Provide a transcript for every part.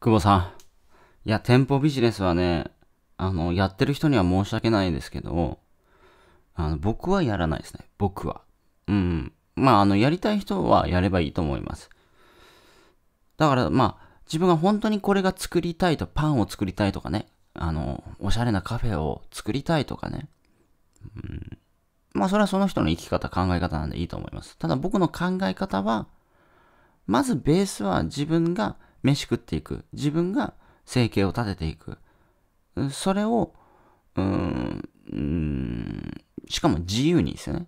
久保さん。いや、店舗ビジネスはね、あの、やってる人には申し訳ないんですけど、あの、僕はやらないですね。僕は。うん。まあ、あの、やりたい人はやればいいと思います。だから、まあ、自分が本当にこれが作りたいと、パンを作りたいとかね、あの、おしゃれなカフェを作りたいとかね。うん。まあ、それはその人の生き方、考え方なんでいいと思います。ただ、僕の考え方は、まずベースは自分が飯食っていく自分が生計を立てていくそれをうんしかも自由にですよね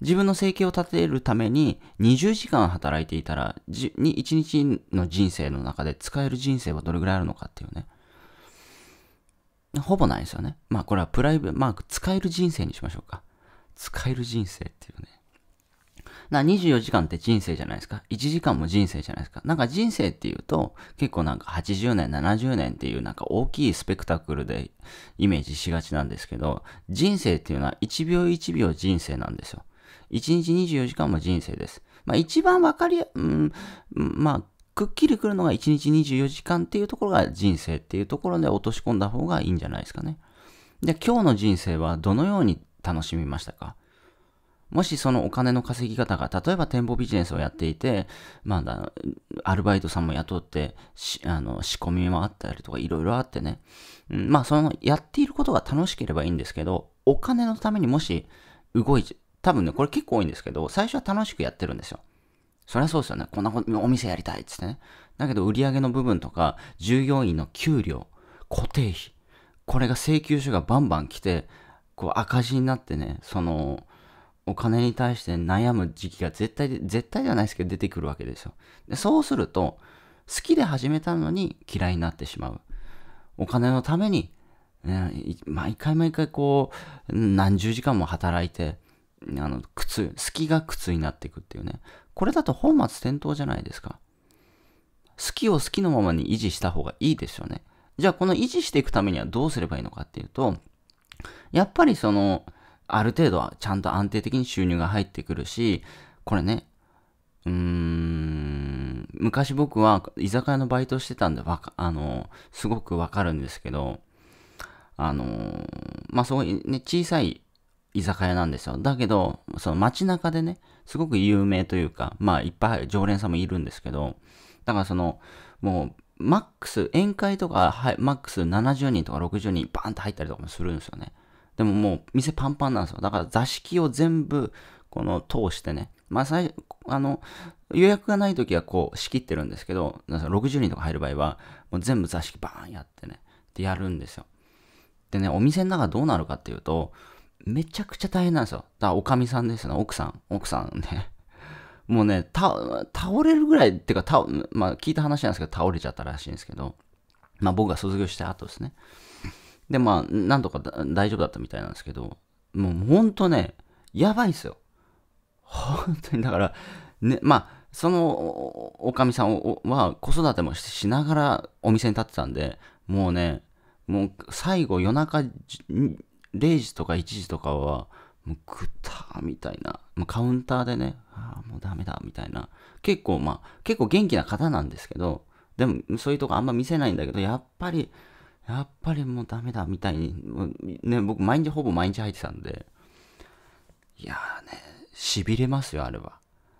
自分の生計を立てるために20時間働いていたらじ1日の人生の中で使える人生はどれぐらいあるのかっていうねほぼないですよねまあこれはプライベートまあ使える人生にしましょうか使える人生っていうねな24時間って人生じゃないですか。1時間も人生じゃないですか。なんか人生っていうと、結構なんか80年、70年っていうなんか大きいスペクタクルでイメージしがちなんですけど、人生っていうのは1秒1秒人生なんですよ。1日24時間も人生です。まあ一番わかり、うん、まあ、くっきりくるのが1日24時間っていうところが人生っていうところで落とし込んだ方がいいんじゃないですかね。で、今日の人生はどのように楽しみましたかもしそのお金の稼ぎ方が、例えば店舗ビジネスをやっていて、まだ、アルバイトさんも雇って、あの、仕込みもあったりとか、いろいろあってね。うん、まあ、その、やっていることが楽しければいいんですけど、お金のためにもし、動いて、多分ね、これ結構多いんですけど、最初は楽しくやってるんですよ。そりゃそうですよね。こんなお店やりたいっつってね。だけど、売り上げの部分とか、従業員の給料、固定費、これが請求書がバンバン来て、こう赤字になってね、その、お金に対して悩む時期が絶対で、絶対ではないですけど出てくるわけですよ。でそうすると、好きで始めたのに嫌いになってしまう。お金のために、ね、毎回毎回こう、何十時間も働いて、あの、苦痛、好きが苦痛になっていくっていうね。これだと本末転倒じゃないですか。好きを好きのままに維持した方がいいですよね。じゃあこの維持していくためにはどうすればいいのかっていうと、やっぱりその、ある程度はちゃんと安定的に収入が入ってくるし、これね、うーん、昔僕は居酒屋のバイトしてたんで、わか、あの、すごくわかるんですけど、あの、まあ、そういうね、小さい居酒屋なんですよ。だけど、その街中でね、すごく有名というか、まあ、いっぱい常連さんもいるんですけど、だからその、もう、マックス、宴会とか、はい、マックス70人とか60人バーンって入ったりとかもするんですよね。でももう店パンパンなんですよ。だから座敷を全部この通してね、まあ最、あの、予約がない時はこう仕切ってるんですけど、60人とか入る場合は、もう全部座敷バーンやってね、でやるんですよ。でね、お店の中どうなるかっていうと、めちゃくちゃ大変なんですよ。だからおかみさんですよね、奥さん、奥さんね。もうね、倒れるぐらい、っていうか、たまあ、聞いた話なんですけど、倒れちゃったらしいんですけど、まあ僕が卒業した後ですね。で、まあ、なんとか大丈夫だったみたいなんですけど、もうほんとね、やばいんですよ。本当に、だから、ね、まあ、そのおかみさんは子育てもしながらお店に立ってたんで、もうね、もう最後夜中0時とか1時とかは、もうグターみたいな、もうカウンターでね、ああ、もうダメだみたいな、結構まあ、結構元気な方なんですけど、でもそういうとこあんま見せないんだけど、やっぱり、やっぱりもうダメだみたいに、ね、僕毎日ほぼ毎日入ってたんで、いやーね、痺れますよ、あれは。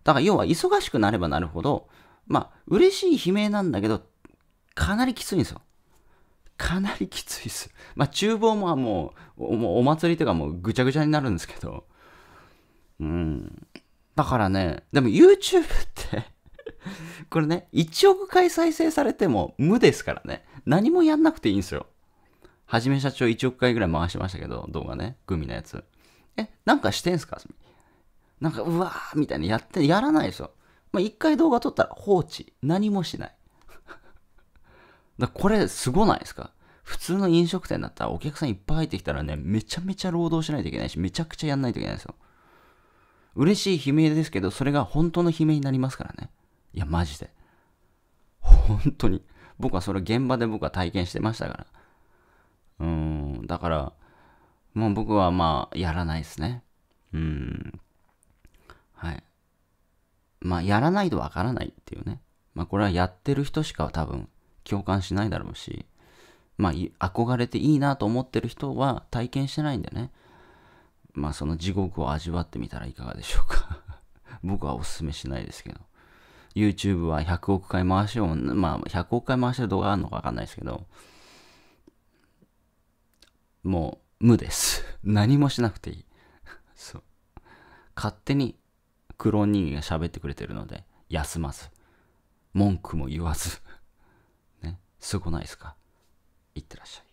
だから要は忙しくなればなるほど、まあ、嬉しい悲鳴なんだけど、かなりきついんですよ。かなりきついです。まあ、厨房ももうお、お祭りとかもうぐちゃぐちゃになるんですけど、うん。だからね、でも YouTube ってこれね、1億回再生されても無ですからね。何もやんなくていいんですよ。はじめ社長1億回ぐらい回しましたけど、動画ね、グミのやつ。え、なんかしてんすかなんか、うわーみたいなやって、やらないですよ。まあ、一回動画撮ったら放置。何もしない。だこれ、すごないですか普通の飲食店だったらお客さんいっぱい入ってきたらね、めちゃめちゃ労働しないといけないし、めちゃくちゃやんないといけないですよ。嬉しい悲鳴ですけど、それが本当の悲鳴になりますからね。いや、マジで。本当に。僕はそれ現場で僕は体験してましたから。うん、だから、もう僕はまあ、やらないですね。うん。はい。まあ、やらないとわからないっていうね。まあ、これはやってる人しか多分共感しないだろうし、まあ、憧れていいなと思ってる人は体験してないんでね。まあ、その地獄を味わってみたらいかがでしょうか 僕はおすすめしないですけど。YouTube は100億回回しを、まあ、100億回回してる動画あるのかわかんないですけど、もう、無です。何もしなくていい。そう。勝手に、クローン人間が喋ってくれてるので、休まず。文句も言わず。ね。すごないですか。いってらっしゃい。